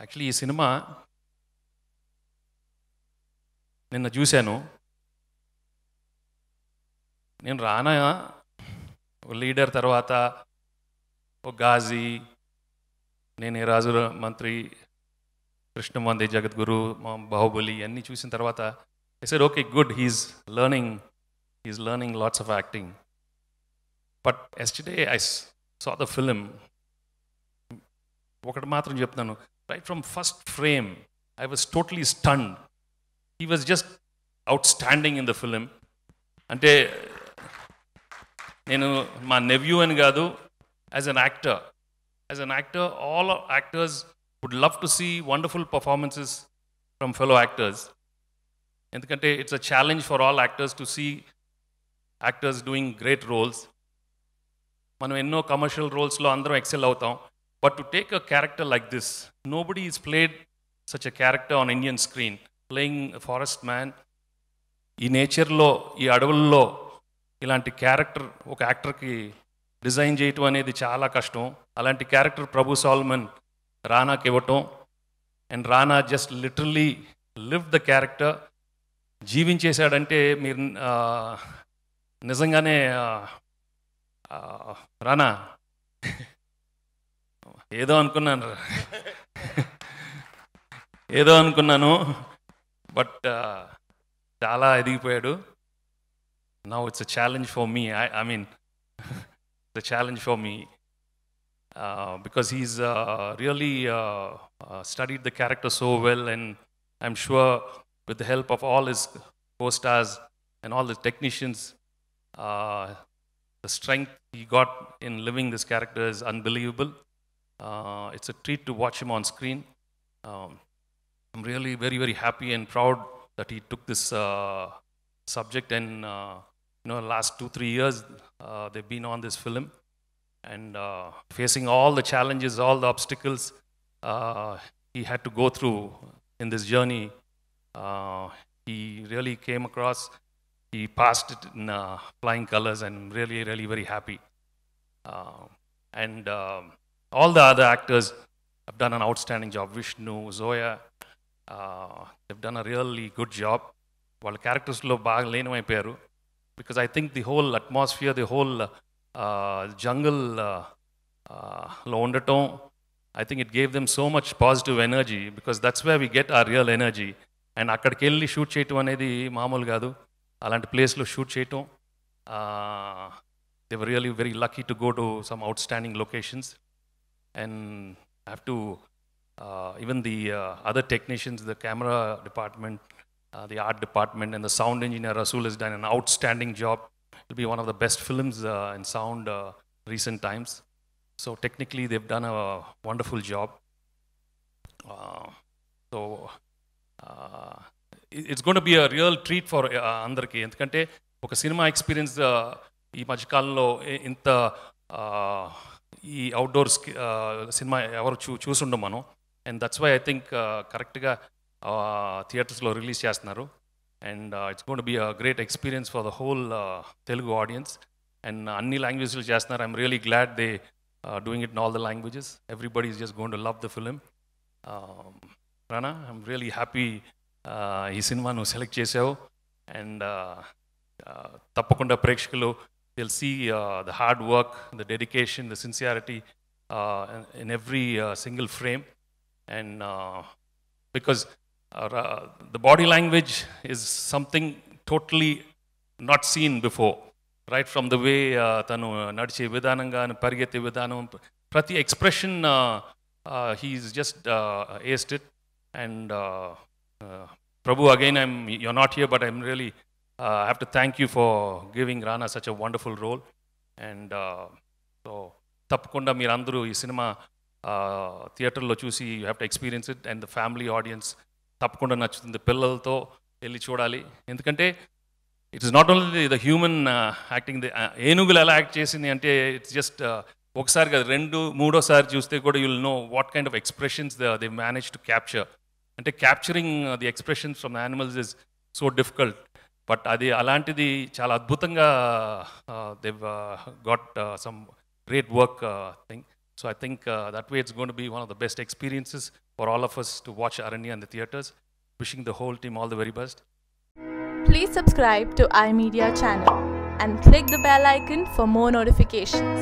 Actually ఈ cinema నిన్న చూశాను నేను రానా లీడర్ తర్వాత ఓ గాజీ నేను రాజు మంత్రి కృష్ణమంది జగద్గురు బాహుబలి అన్నీ చూసిన తర్వాత I said okay good he's learning he's learning lots of acting but ఎస్టే ఐ సా ద ఫిలిం ఒకటి మాత్రం చెప్తాను Right from first frame, I was totally stunned. He was just outstanding in the film అంటే నేను మా nephew అని కాదు as an actor as an actor all actors would love to see wonderful performances from fellow actors ఎందుకంటే it's a challenge for all actors to see actors doing great roles మనం ఎన్నో commercial రోల్స్లో అందరం excel అవుతాం but to take a character like this nobody has played such a character on Indian screen. Playing a forest ఈ నేచర్లో ఈ అడవుల్లో ఇలాంటి క్యారెక్టర్ ఒక యాక్టర్కి డిజైన్ చేయటం అనేది చాలా కష్టం అలాంటి క్యారెక్టర్ ప్రభు సాల్మన్ రానాకి ఇవ్వటం and Rana just literally live the character జీవించేశాడంటే మీరు నిజంగానే రానా ఏదో అనుకున్నాను ఏదో అనుకున్నాను బట్ చాలా ఎదిగిపోయాడు now it's a challenge for me I I mean it's a challenge for me because he's really studied the character so well and I'm sure with the help of all his co-stars and all the technicians, uh, the strength he got in living this character is unbelievable. Uh, it's a treat to watch him on screen. Um, I'm really very, very happy and proud that he took this uh, subject and, uh, you know, last two, three years uh, they've been on this film and uh, facing all the challenges, all the obstacles uh, he had to go through in this journey. he really came across, he passed it in flying colors and really, really very happy. and um, All the other actors have done an outstanding job. Vishnu, Zoya, uh, they've done a really good వాళ్ళ క్యారెక్టర్స్లో బాగా లీనమైపోయారు because I think the whole atmosphere the whole jungle లో ఉండటం I think it gave them so much positive energy because that's way we get a real energy and అక్కడికి వెళ్ళి shoot చేయటం అనేది మామూలు కాదు అలాంటి ప్లేస్లో షూట్ చేయటం they were really very lucky to go to some out locations and I have to, uh, even the uh, other technicians, the camera department, uh, the art department, and the sound engineer, Rasul has done an outstanding job. It'll be one of the best films uh, in sound recent times. So technically, they've done a wonderful job. so it's it's gonna be a real treat for అందరికీ ఎందుకంటే ఒక cinema experience ఈ మధ్యకాలంలో ఇంత ఈ outdoors cinema ఎవరు చూ చూసుండం మనం and that's why I think కరెక్ట్గా థియేటర్స్లో రిలీజ్ చేస్తున్నారు and it's gonna be a great experience for the whole Telugu audience and అన్ని లాంగ్వేజెస్లో చేస్తున్నారు I'm really glad they doing it in all the languages everybody is just gonna to love the film Rana I'm really happy ఈ సినిమా నువ్వు select చేసావు and uh, uh, తప్పకుండా ప్రేక్షకులు they'll see uh, the hard work, the dedication, the sincerity uh, in every uh, single frame. And uh, because our, uh, the body language is something totally not seen before, right from the way uh, Tanu narche Vidananga and Parigete Vidanam, Prati expression, he's just aced it. And Prabhu, again, I'm, you're not here, but I'm really Uh, I have to thank you for giving Rana such a wonderful role. And so uh, తప్పకుండా మీరందరూ ఈ సినిమా uh, థియేటర్లో చూసి you have to experience it and the family audience తప్పకుండా నచ్చుతుంది పిల్లలతో వెళ్ళి చూడాలి ఎందుకంటే it is not only the human acting ఏనుగులు ఎలా యాక్ట్ చేసింది అంటే ఇట్స్ జస్ట్ ఒకసారి కాదు రెండు మూడోసారి చూస్తే కూడా you'll know what kind of expressions they manage to capture అంటే capturing the expressions from animals is so difficult but అది అలాంటిది చాలా అద్భుతంగా they've got some great work thing so I think that way it's gonna be one of the best experiences for all of us to watch Aranya and the theatres wishing the whole team all the very best Please subscribe to iMedia channel and click the bell icon for more notifications.